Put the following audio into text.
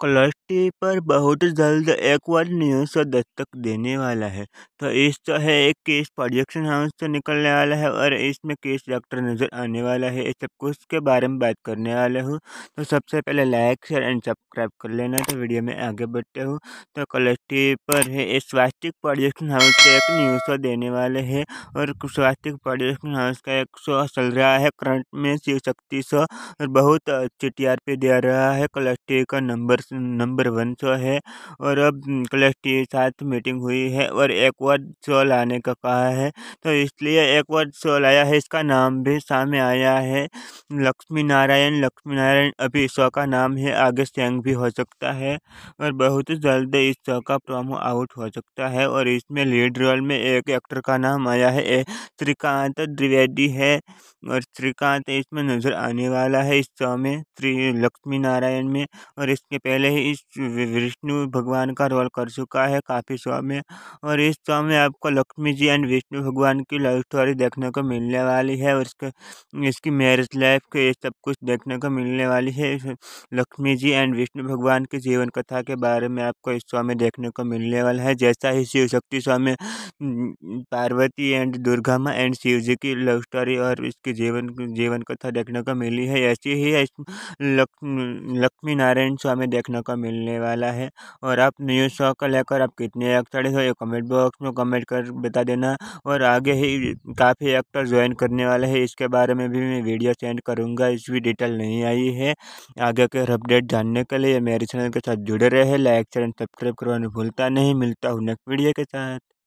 colours T पर बहुत जल्द एक बार न्यूज़ को दस्तक देने वाला है तो इस तो है एक केस प्रोजेक्शन हाउस से निकलने वाला है और इसमें केस डॉक्टर नज़र आने वाला है इस सब कुछ के बारे में बात करने वाला हूँ तो सबसे पहले लाइक शेयर एंड सब्सक्राइब कर लेना तो वीडियो में आगे बढ़ते हूँ तो कलर्स टी पर है इस स्वास्थ्य प्रोजेक्शन हाउस से एक न्यूज़ देने वाले है और स्वास्थ्य प्रोजेक्शन हाउस का एक शो चल रहा है करंट में शिव शक्ति शो और बहुत अच्छी टी आर पी दे रहा है कलर्स टी का नंबर नंबर वन सौ है और अब कलेक्टर के साथ मीटिंग हुई है और एक वर्ड शो लाने का कहा है तो इसलिए एक वर्ड शो लाया है इसका नाम भी सामने आया है लक्ष्मी नारायण लक्ष्मी नारायण अभी इस शो का नाम है आगे सेंग भी हो सकता है और बहुत जल्द इस शो का प्रोमो आउट हो सकता है और इसमें लीड रोल में एक एक्टर का नाम आया है श्रीकांत द्विवेदी है और श्रीकांत इसमें नजर आने वाला है इस शो में श्री लक्ष्मी नारायण में और इसके पहले पहले ही इस विष्णु भगवान का रोल कर चुका है काफ़ी शो में और इस शो में आपको लक्ष्मी जी एंड विष्णु भगवान की लव स्टोरी देखने को मिलने वाली है और इसके इसकी मैरिज लाइफ के ये सब कुछ देखने को मिलने वाली है लक्ष्मी जी एंड विष्णु भगवान की जीवन कथा के बारे में आपको इस शो में देखने को मिलने वाला है जैसा ही शिव शक्ति शो में पार्वती एंड दुर्गा माँ एंड शिव जी की लव स्टोरी और इसकी जीवन जीवन कथा देखने को मिली है ऐसी ही लक्ष्मी नारायण स्वामी देख देखने को मिलने वाला है और आप न्यूज़ शो को लेकर आप कितने एक्साइटेड हो ये कमेंट बॉक्स में कमेंट कर बता देना और आगे ही काफ़ी एक्टर ज्वाइन करने वाले हैं इसके बारे में भी मैं वीडियो सेंड करूँगा इसकी डिटेल नहीं आई है आगे के अपडेट जानने के लिए मेरे चैनल के साथ जुड़े रहे लाइक चैनल सब्सक्राइब करवाने भूलता नहीं मिलता हूँ नेक्स्ट वीडियो के साथ